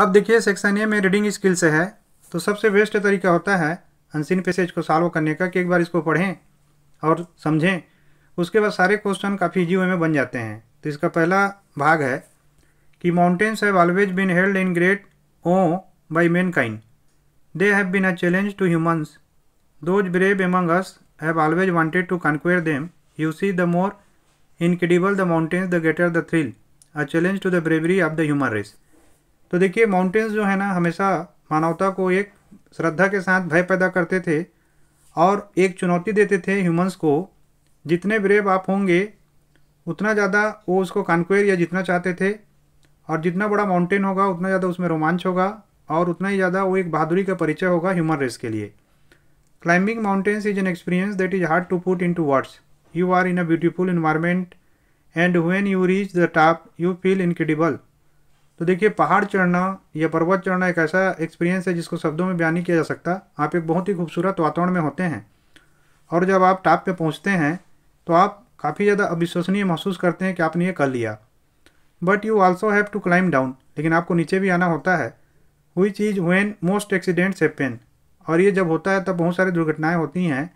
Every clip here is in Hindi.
अब देखिए सेक्शन ए में रीडिंग स्किल से है तो सबसे बेस्ट तरीका होता है अनसिन पैसेज को सॉल्व करने का कि एक बार इसको पढ़ें और समझें उसके बाद सारे क्वेश्चन काफ़ी इजी में बन जाते हैं तो इसका पहला भाग है कि mountains have always been held in great awe by mankind they have been a challenge to humans those brave among us have always wanted to conquer them you see the more incredible the mountains the greater the thrill a challenge to the bravery of the human race तो देखिए माउंटेन्स जो है ना हमेशा मानवता को एक श्रद्धा के साथ भय पैदा करते थे और एक चुनौती देते थे ह्यूमंस को जितने ब्रेव आप होंगे उतना ज़्यादा वो उसको कॉन्क्वेयर या जितना चाहते थे और जितना बड़ा माउंटेन होगा उतना ज़्यादा उसमें रोमांच होगा और उतना ही ज़्यादा वो एक बहादुरी का परिचय होगा ह्यूमन रेस के लिए climbing mountains is an experience that is hard to put into words you are in a beautiful environment and when you reach the top you feel incredible तो देखिए पहाड़ चढ़ना या पर्वत चढ़ना एक ऐसा एक्सपीरियंस है जिसको शब्दों में बयान नहीं किया जा सकता आप एक बहुत ही खूबसूरत वातावरण में होते हैं और जब आप टॉप पे पहुंचते हैं तो आप काफ़ी ज़्यादा अविश्वसनीय महसूस करते हैं कि आपने ये कर लिया but you also have to climb down लेकिन आपको नीचे भी आना होता है हुई चीज़ वेन मोस्ट एक्सीडेंट्स पेन और ये जब होता है तब बहुत सारी दुर्घटनाएँ होती हैं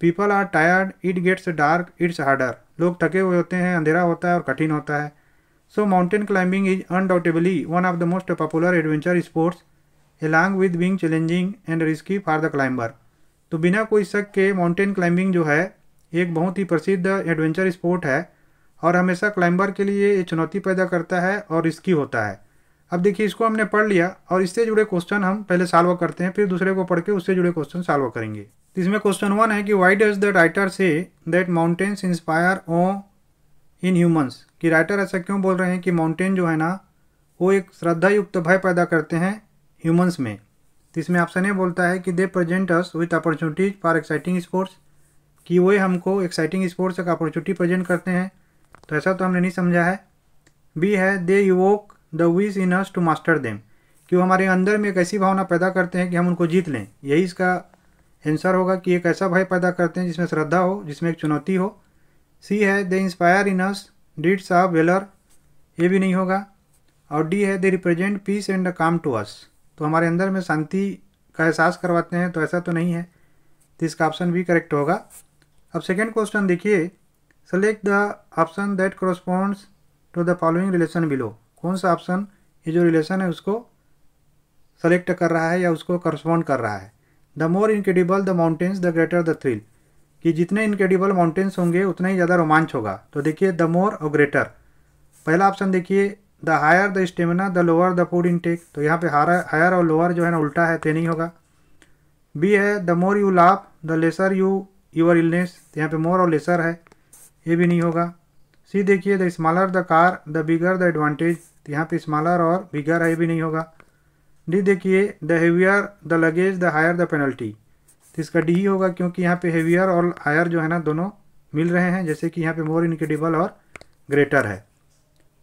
people are tired it gets dark it's harder लोग थके हुए होते हैं अंधेरा होता है और कठिन होता है So mountain climbing is undoubtedly one of the most popular adventure sports along with being challenging and risky for the climber. तो बिना कोई शक के माउंटेन क्लाइंबिंग जो है एक बहुत ही प्रसिद्ध एडवेंचर स्पोर्ट है और हमेशा क्लाइंबर के लिए ये चुनौती पैदा करता है और रिस्की होता है अब देखिए इसको हमने पढ़ लिया और इससे जुड़े क्वेश्चन हम पहले सॉल्व करते हैं फिर दूसरे को पढ़ के उससे जुड़े क्वेश्चन सॉल्व करेंगे इसमें क्वेश्चन वन है कि why does the writer say that mountains inspire awe in humans कि राइटर ऐसा क्यों बोल रहे हैं कि माउंटेन जो है ना वो एक श्रद्धायुक्त भय पैदा करते हैं ह्यूमंस में तो इसमें ऑप्शन ए बोलता है कि they present us with opportunities for exciting sports कि वे हमको एक्साइटिंग स्पोर्ट्स का अपॉर्चुनिटी प्रजेंट करते हैं तो ऐसा तो हमने नहीं समझा है बी है they evoke the wish in us to master them कि वो हमारे अंदर में एक ऐसी भावना पैदा करते हैं कि हम उनको जीत लें यही इसका आंसर होगा कि एक ऐसा भय पैदा करते हैं जिसमें श्रद्धा हो जिसमें एक चुनौती हो सी है they inspire in us deeds of valour ये भी नहीं होगा और डी है they represent peace and calm to us तो हमारे अंदर में शांति का एहसास करवाते हैं तो ऐसा तो नहीं है तो इसका ऑप्शन भी करेक्ट होगा अब सेकेंड क्वेश्चन देखिए select the option that corresponds to the following relation below कौन सा ऑप्शन ये जो रिलेशन है उसको सेलेक्ट कर रहा है या उसको करस्पॉन्ड कर रहा है the more incredible the mountains the greater the thrill कि जितने इनक्रेडिबल माउंटेन्स होंगे उतना ही ज़्यादा रोमांच होगा तो देखिए द मोर और ग्रेटर पहला ऑप्शन देखिए the higher the stamina the lower the food intake तो यहाँ पे हार हायर और लोअर जो है ना उल्टा है तो नहीं होगा बी है the more you laugh the lesser you your illness तो यहाँ पे मोर और लेसर है ये भी नहीं होगा सी देखिए the smaller the car the bigger the advantage तो यहाँ पे स्मॉलर और बिगर है ये भी नहीं होगा डी देखिए the heavier the luggage the higher the penalty तो इसका डी ही होगा क्योंकि यहाँ पे हेवियर और हायर जो है ना दोनों मिल रहे हैं जैसे कि यहाँ पे मोर इनक्रेडिबल और ग्रेटर है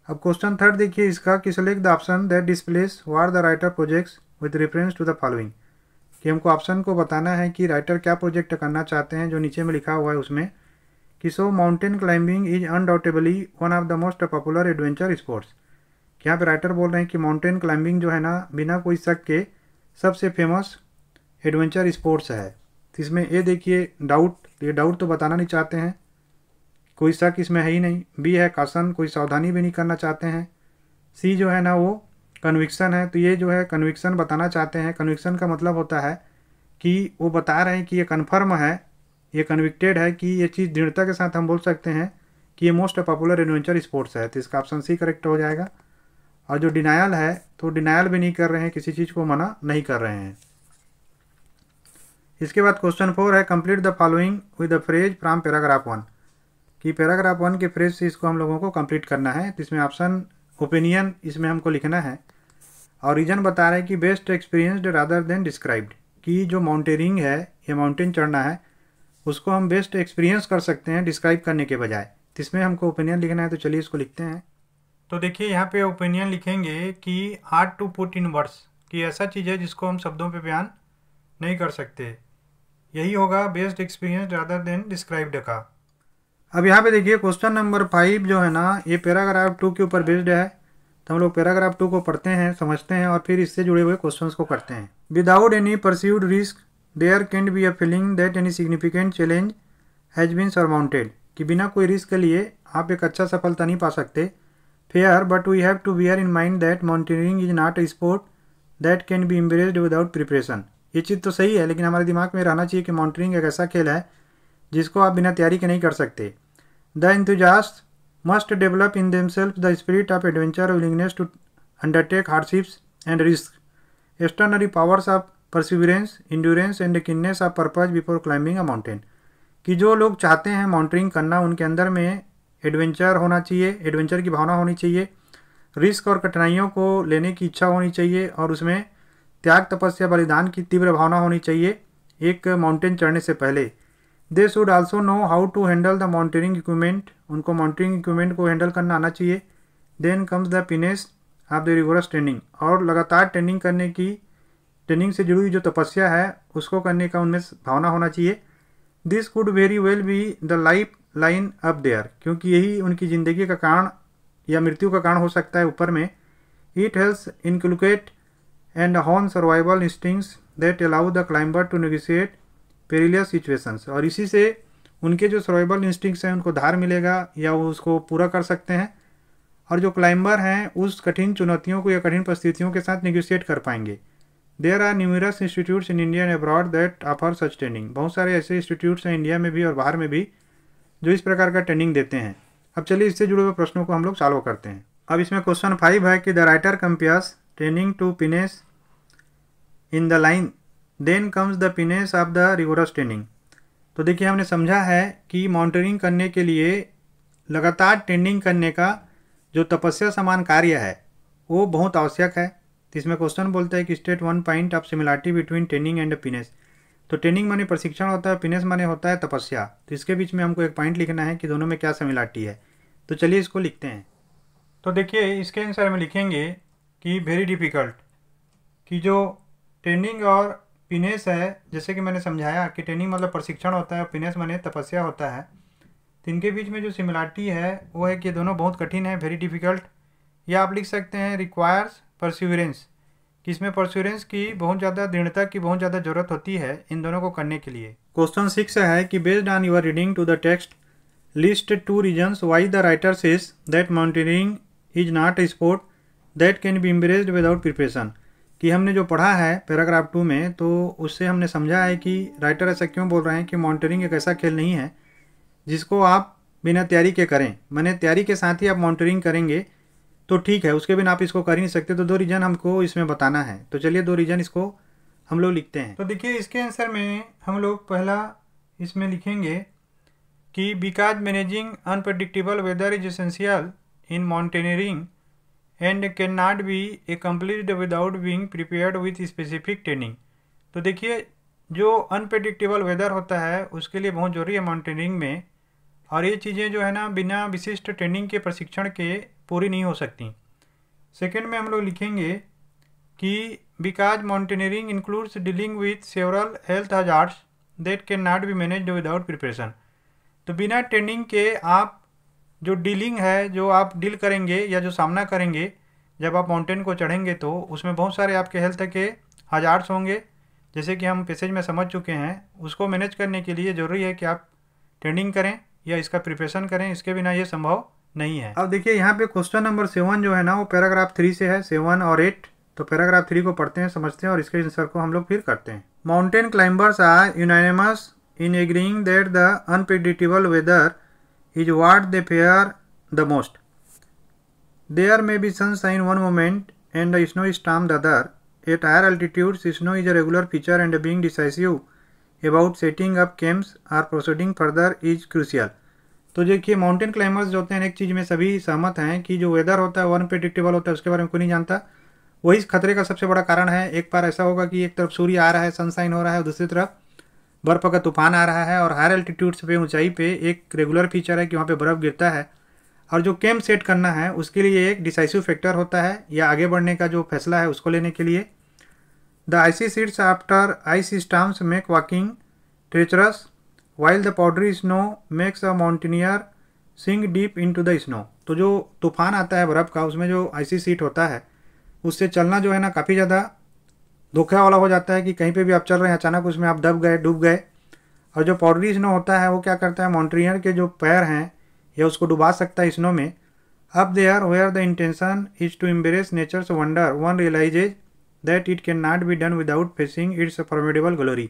अब क्वेश्चन थर्ड देखिए इसका कि select the option that displays what the writer projects with reference to the following कि हमको ऑप्शन को बताना है कि राइटर क्या प्रोजेक्ट करना चाहते हैं जो नीचे में लिखा हुआ है उसमें कि so mountain climbing is undoubtedly one of the most popular adventure sports कि यहाँ पे राइटर बोल रहे हैं कि माउंटेन क्लाइंबिंग जो है ना बिना कोई शक के सबसे फेमस एडवेंचर स्पोर्ट्स है तो इसमें ए देखिए डाउट ये डाउट तो बताना नहीं चाहते हैं कोई शक इसमें है ही नहीं बी है कासन कोई सावधानी भी नहीं करना चाहते हैं सी जो है ना वो कन्विक्सन है तो ये जो है कन्विक्सन बताना चाहते हैं कन्विक्सन का मतलब होता है कि वो बता रहे हैं कि ये कन्फर्म है ये कन्विक्टेड है कि ये चीज़ दृढ़ता के साथ हम बोल सकते हैं कि ये मोस्ट पॉपुलर एडवेंचर स्पोर्ट्स है तो इसका ऑप्शन सी करेक्ट हो जाएगा और जो डिनायल है तो डिनायल भी नहीं कर रहे हैं किसी चीज़ को मना नहीं कर रहे हैं इसके बाद क्वेश्चन फोर है complete the following with the phrase from paragraph one कि पैराग्राफ वन के फ्रेज से इसको हम लोगों को कंप्लीट करना है इसमें ऑप्शन ओपिनियन इसमें हमको लिखना है और रीज़न बता रहे हैं कि best experienced rather than described कि जो माउंटेनिंग है या माउंटेन चढ़ना है उसको हम बेस्ट एक्सपीरियंस कर सकते हैं डिस्क्राइब करने के बजाय इसमें हमको ओपिनियन लिखना है तो चलिए इसको लिखते हैं तो देखिए यहाँ पे ओपिनियन लिखेंगे कि hard to put in words कि ऐसा चीज़ है जिसको हम शब्दों पे बयान नहीं कर सकते यही होगा best experience rather than described का अब यहाँ पे देखिए क्वेश्चन नंबर फाइव जो है ना ये पैराग्राफ टू के ऊपर बेस्ड है तो हम लोग पैराग्राफ टू को पढ़ते हैं समझते हैं और फिर इससे जुड़े हुए क्वेश्चन को करते हैं without any perceived risk there can be a feeling that any significant challenge has been surmounted कि बिना कोई रिस्क के लिए आप एक अच्छा सफलता नहीं पा सकते fear but we have to bear in mind that mountaineering is not a sport that can be embraced without preparation ये चीज़ तो सही है लेकिन हमारे दिमाग में रहना चाहिए कि माउंटेनिंग एक ऐसा खेल है जिसको आप बिना तैयारी के नहीं कर सकते the enthusiast must develop in them self the spirit of adventure willingness to undertake hardships and risk extraordinary powers of perseverance endurance and keenness of purpose before climbing a mountain कि जो लोग चाहते हैं माउंटेनिंग करना उनके अंदर में एडवेंचर होना चाहिए एडवेंचर की भावना होनी चाहिए रिस्क और कठिनाइयों को लेने की इच्छा होनी चाहिए और उसमें त्याग तपस्या बलिदान की तीव्र भावना होनी चाहिए एक माउंटेन चढ़ने से पहले they should also know how to handle the mountaining equipment उनको माउंटेनिंग इक्विपमेंट को हैंडल करना आना चाहिए then comes the finesse of the rigorous training और लगातार ट्रेनिंग करने की ट्रेनिंग से जुड़ी जो तपस्या है उसको करने का उनमें भावना होना चाहिए this could very well be the life line up there क्योंकि यही उनकी ज़िंदगी का कारण या मृत्यु का कारण हो सकता है ऊपर में it helps inculcate and on survival instincts that allow the climber to negotiate perilous situations और इसी से उनके जो सर्वाइवल इंस्टिंग्स हैं उनको धार मिलेगा या वो उसको पूरा कर सकते हैं और जो क्लाइंबर हैं उस कठिन चुनौतियों को या कठिन परिस्थितियों के साथ निगोशिएट कर पाएंगे there are numerous institutes in India and abroad that offer such training बहुत सारे ऐसे इंस्टीट्यूट्स हैं इंडिया में भी और बाहर में भी जो इस प्रकार का ट्रेनिंग देते हैं अब चलिए इससे जुड़े हुए प्रश्नों को हम लोग सॉल्व करते हैं अब इसमें क्वेश्चन फाइव है कि the writer compares tending to pinnace in the line then comes the finesse of the rigorous training तो देखिए हमने समझा है कि मॉनिटरिंग करने के लिए लगातार ट्रेनिंग करने का जो तपस्या समान कार्य है वो बहुत आवश्यक है इसमें क्वेश्चन बोलता है कि state one point of similarity between training and finesse तो ट्रेनिंग माने प्रशिक्षण होता है पिनेस माने होता है तपस्या तो इसके बीच में हमको एक पॉइंट लिखना है कि दोनों में क्या सिमिलरिटी है तो चलिए इसको लिखते हैं तो देखिए इसके आंसर में लिखेंगे कि वेरी डिफ़िकल्ट कि जो ट्रेनिंग और पिनेस है जैसे कि मैंने समझाया कि ट्रेनिंग मतलब प्रशिक्षण होता है और पिनेस मैंने तपस्या होता है तो इनके बीच में जो सिमिलरिटी है वो है कि दोनों बहुत कठिन है वेरी डिफ़िकल्ट या आप लिख सकते हैं रिक्वायर्स परस्यूरेंस कि इसमें परस्यूरेंस की बहुत ज़्यादा दृढ़ता की बहुत ज़्यादा ज़रूरत होती है इन दोनों को करने के लिए क्वेश्चन सिक्स है कि based on your reading to the text list two reasons why the writers is that mountaining is not a sport that can be embraced without preparation कि हमने जो पढ़ा है पैराग्राफ टू में तो उससे हमने समझा है कि राइटर ऐसा क्यों बोल रहे हैं कि मॉनिटरिंग एक ऐसा खेल नहीं है जिसको आप बिना तैयारी के करें मैंने तैयारी के साथ ही आप मॉनिटरिंग करेंगे तो ठीक है उसके बिना आप इसको कर ही नहीं सकते तो दो रीज़न हमको इसमें बताना है तो चलिए दो रीज़न इसको हम लोग लिखते हैं तो देखिए इसके आंसर में हम लोग पहला इसमें लिखेंगे कि because managing unpredictable weather is essential in monitoring and can not be a complete without being prepared with specific training तो देखिए जो अनप्रडिक्टेबल वेदर होता है उसके लिए बहुत ज़रूरी है माउंटेनिंग में और ये चीज़ें जो है ना बिना विशिष्ट ट्रेनिंग के प्रशिक्षण के पूरी नहीं हो सकती सेकेंड में हम लोग लिखेंगे कि because mountaineering includes dealing with several health hazards that can not be manage without preparation तो बिना ट्रेनिंग के आप जो डीलिंग है जो आप डील करेंगे या जो सामना करेंगे जब आप माउंटेन को चढ़ेंगे तो उसमें बहुत सारे आपके हेल्थ के हजार्स होंगे जैसे कि हम पैसेज में समझ चुके हैं उसको मैनेज करने के लिए ज़रूरी है कि आप ट्रेनिंग करें या इसका प्रिपरेशन करें इसके बिना ये संभव नहीं है अब देखिए यहाँ पे क्वेश्चन नंबर सेवन जो है ना वो पैराग्राफ थ्री से है सेवन और एट तो पैराग्राफ थ्री को पढ़ते हैं समझते हैं और इसके आंसर को हम लोग फिर करते हैं mountain climbers are unanimous in agreeing that the unpredictable weather is what they fear the most. There may be sunshine one moment and a snowstorm the other. At higher altitudes, snow is a regular feature and being decisive about setting up camps or proceeding further is crucial. तो देखिए माउंटेन क्लाइंबर्स जो होते हैं एक चीज़ में सभी सहमत हैं कि जो वेदर होता है वो अनप्रडिक्टेबल होता है उसके बारे में कोई नहीं जानता वही इस खतरे का सबसे बड़ा कारण है एक बार ऐसा होगा कि एक तरफ सूर्य आ रहा है सनसाइन हो रहा है दूसरी तरफ बर्फ़ का तूफान आ रहा है और हायर एल्टीट्यूड्स पे ऊंचाई पे एक रेगुलर फीचर है कि वहाँ पे बर्फ़ गिरता है और जो कैम्प सेट करना है उसके लिए एक डिसाइसिव फैक्टर होता है या आगे बढ़ने का जो फैसला है उसको लेने के लिए the icy seeds after ice storms make walking treacherous while the powdery snow makes a mountaineer sink deep into the snow तो जो तूफान आता है बर्फ़ का उसमें जो आइसी सीट होता है उससे चलना जो है ना काफ़ी ज़्यादा धोखा वाला हो जाता है कि कहीं पे भी आप चल रहे हैं अचानक उसमें आप दब गए डूब गए और जो पाउडरी स्नो होता है वो क्या करता है मॉन्ट्रियर के जो पैर हैं या उसको डुबा सकता है स्नो में up are where the intention is to embrace nature's wonder one realises that it can not be done without facing its a formidable glory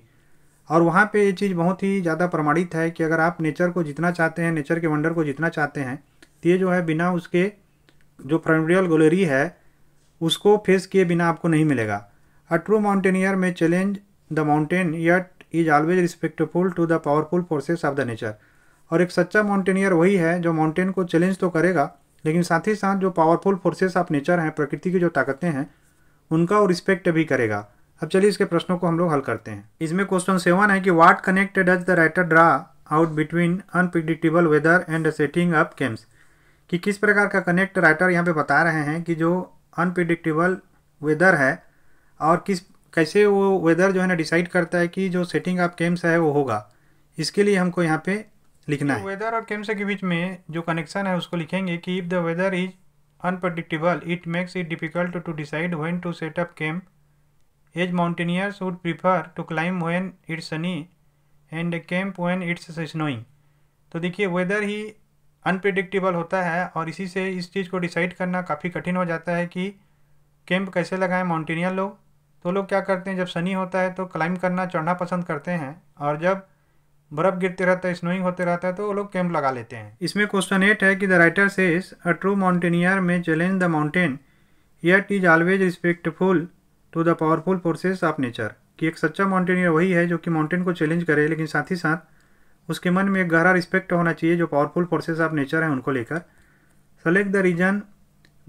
और वहाँ पे ये चीज़ बहुत ही ज़्यादा प्रमाणित है कि अगर आप नेचर को जितना चाहते हैं नेचर के वंडर को जितना चाहते हैं तो ये जो है बिना उसके जो फॉर्मेडेबल ग्लोरी है उसको फेस किए बिना आपको नहीं मिलेगा A true mountaineer may challenge the mountain yet is always respectful to the powerful forces of the nature और एक सच्चा माउंटेनियर वही है जो माउंटेन को चैलेंज तो करेगा लेकिन साथ ही साथ जो पावरफुल फोर्सेस ऑफ नेचर हैं प्रकृति की जो ताकतें हैं उनका वो रिस्पेक्ट भी करेगा अब चलिए इसके प्रश्नों को हम लोग हल करते हैं इसमें क्वेश्चन सेवन है कि what connect does the writer draw out between unpredictable weather and setting up camps कि किस प्रकार का कनेक्ट राइटर यहाँ पे बता रहे हैं कि जो अनप्रिडिक्टेबल वेदर है और किस कैसे वो वेदर जो है ना डिसाइड करता है कि जो सेटिंग आप केम से है वो होगा इसके लिए हमको यहाँ पे लिखना तो है वेदर और केम से के बीच में जो कनेक्शन है उसको लिखेंगे कि if the weather is unpredictable it makes it difficult to decide when to set up camp as mountaineers would prefer to climb when it's sunny and camp when it's snowing तो देखिए वेदर ही अनप्रडिक्टेबल होता है और इसी से इस चीज़ को डिसाइड करना काफ़ी कठिन हो जाता है कि कैंप कैसे लगाएं माउंटेनियर लोग तो लोग क्या करते हैं जब सनी होता है तो क्लाइंब करना चढ़ना पसंद करते हैं और जब बर्फ़ गिरते रहता है स्नोइंग होते रहता है तो वो लोग कैंप लगा लेते हैं इसमें क्वेश्चन एट है कि the writer says a true mountaineer may challenge the mountain yet is always respectful to the powerful forces of nature कि एक सच्चा माउंटेनियर वही है जो कि माउंटेन को चैलेंज करे लेकिन साथ ही साथ उसके मन में एक गहरा रिस्पेक्ट होना चाहिए जो पावरफुल फोर्सेस ऑफ नेचर हैं उनको लेकर select the reason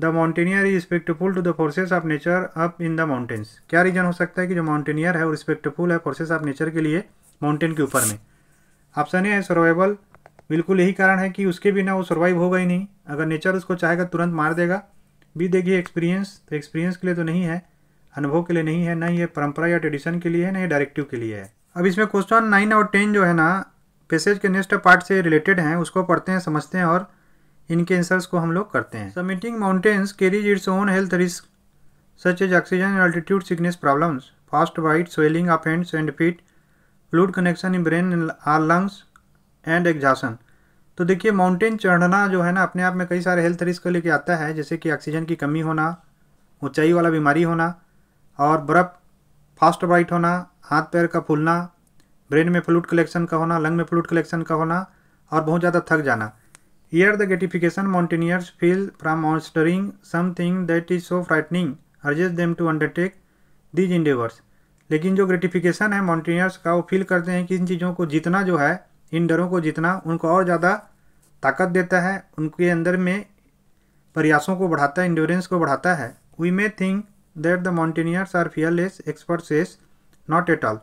the mountaineer is respectful to the forces of nature up in the mountains क्या रीजन हो सकता है कि जो माउंटेनियर है वो रिस्पेक्टफुल है फोर्सेस ऑफ नेचर के लिए माउंटेन के ऊपर में ऑप्शन ए है सर्वाइवल बिल्कुल यही कारण है कि उसके बिना वो सर्वाइव होगा ही नहीं अगर नेचर उसको चाहेगा तुरंत मार देगा बी देखिए एक्सपीरियंस तो एक्सपीरियंस के लिए तो नहीं है अनुभव के लिए नहीं है ना ये परंपरा या ट्रेडिशन के लिए है ना ये डायरेक्टिव के लिए है अब इसमें क्वेश्चन नाइन और टेन जो है ना पैसेज के नेक्स्ट पार्ट से रिलेटेड हैं उसको पढ़ते हैं समझते हैं और इनके आंसर्स को हम लोग करते हैं submitting mountains carries its own health risk such as oxygen and altitude sickness problems fast white swelling of hands and feet fluid connection in brain or lungs and exhaustion तो देखिए माउंटेन चढ़ना जो है ना अपने आप में कई सारे हेल्थ रिस्क लेके आता है जैसे कि ऑक्सीजन की कमी होना ऊंचाई वाला बीमारी होना और बर्फ़ फास्ट वाइट होना हाथ पैर का फूलना ब्रेन में फ्लूड कलेक्शन का होना लंग में फ्लूड कलेक्शन का होना और बहुत ज़्यादा थक जाना Here the gratification mountaineers feel from mastering something that is so frightening urges them to undertake these endeavors. लेकिन जो ग्रेटिफिकेशन है माउंटेनियर्स का वो फील करते हैं कि इन चीज़ों को जीतना जो है इन डरों को जीतना उनको और ज़्यादा ताकत देता है उनके अंदर में प्रयासों को बढ़ाता है इंडोरेंस को बढ़ाता है we may think that the mountaineers are fearless experts not at all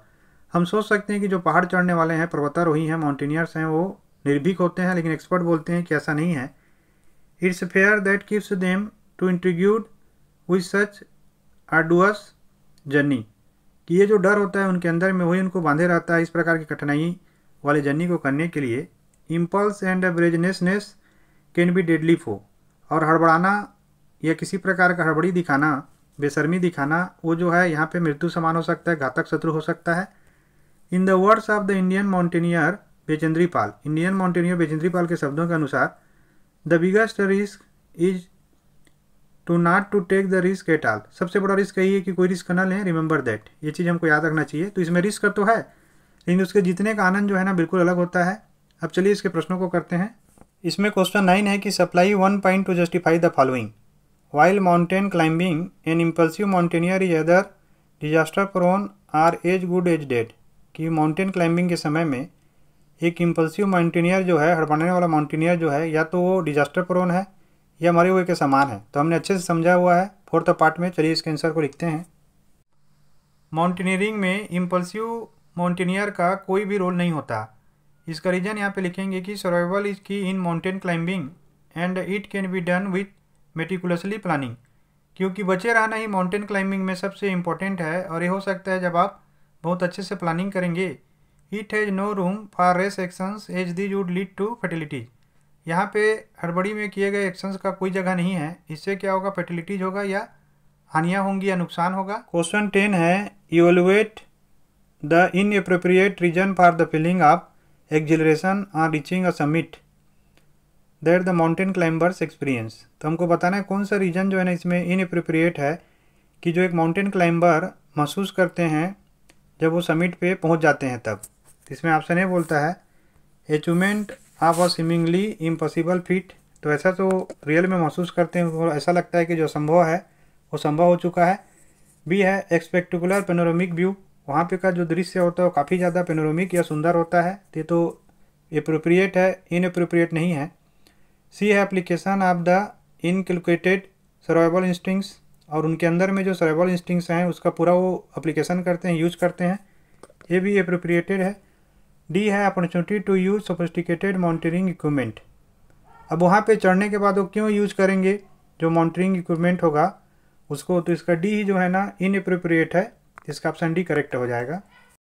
हम सोच सकते हैं कि जो पहाड़ चढ़ने वाले हैं पर्वतारोही हैं माउंटेनियर्स हैं वो निर्भीक होते हैं लेकिन एक्सपर्ट बोलते हैं कि ऐसा नहीं है it's fair that gives them to intrigued with such arduous journey कि ये जो डर होता है उनके अंदर में वही उनको बांधे रहता है इस प्रकार की कठिनाई वाले जर्नी को करने के लिए impulse and brazenness can be deadly foe और हड़बड़ाना या किसी प्रकार का हड़बड़ी दिखाना बेशर्मी दिखाना वो जो है यहाँ पे मृत्यु समान हो सकता है घातक शत्रु हो सकता है in the words of the Indian mountaineer Bachendri Pal Indian mountaineer Bachendri Pal के शब्दों के अनुसार the biggest risk is to not to take the risk at all सबसे बड़ा रिस्क यही है कि कोई रिस्क ना लें रिमेंबर दैट ये चीज़ हमको याद रखना चाहिए तो इसमें रिस्क तो है लेकिन उसके जीतने का आनंद जो है ना बिल्कुल अलग होता है अब चलिए इसके प्रश्नों को करते हैं इसमें क्वेश्चन नाइन है कि supply one point to justify the following while mountain climbing an impulsive mountaineer is either disaster prone or as good as dead कि माउंटेन क्लाइंबिंग के समय में एक इम्पल्सिव माउंटेनियर जो है हड़बड़ाने वाला माउंटेनियर जो है या तो वो डिजास्टर प्रोन है या मरे हुए के समान है तो हमने अच्छे से समझा हुआ है फोर्थ पार्ट में चलिए इसके आंसर को लिखते हैं माउंटेनियरिंग में इम्पल्सिव माउंटेनियर का कोई भी रोल नहीं होता इसका रीज़न यहाँ पे लिखेंगे कि survival is key in mountain climbing and it can be done with meticulously planning क्योंकि बचे रहना ही माउंटेन क्लाइंबिंग में सबसे इम्पोर्टेंट है और ये हो सकता है जब आप बहुत अच्छे से प्लानिंग करेंगे it has no room for rash actions as these would lead to fatalities यहाँ पे हड़बड़ी में किए गए एक्शंस का कोई जगह नहीं है इससे क्या होगा फर्टिलिटीज होगा या हानियाँ होंगी या नुकसान होगा क्वेश्चन टेन है evaluate the in appropriate reason for the feeling of exhilaration on reaching a summit that the mountain climbers experience तो हमको बताना है कौन सा रीजन जो है ना इसमें इन अप्रोप्रिएट है कि जो एक माउंटेन क्लाइंबर महसूस करते हैं जब वो समिट पे पहुंच जाते हैं तब इसमें ऑप्शन ए बोलता है achievement of a seemingly impossible feat तो ऐसा तो रियल में महसूस करते हैं और ऐसा लगता है कि जो संभव है वो संभव हो चुका है बी है एक्सपेक्टिकुलर पेनोरोमिक व्यू वहाँ पे का जो दृश्य होता है वो काफ़ी ज़्यादा पेनोरोमिक या सुंदर होता है ये तो अप्रोप्रिएट है इन अप्रोप्रिएट नहीं है सी है application of the inculcated survival instincts और उनके अंदर में जो सर्वाइवल इंस्टिंग्स हैं उसका पूरा वो अप्लीकेशन करते हैं यूज करते हैं ये भी अप्रोप्रिएटेड है डी है opportunity to use sophisticated monitoring equipment अब वहाँ पे चढ़ने के बाद वो क्यों यूज करेंगे जो मॉनिटरिंग इक्विपमेंट होगा उसको तो इसका डी ही जो है ना इनअप्रोप्रिएट है इसका ऑप्शन डी करेक्ट हो जाएगा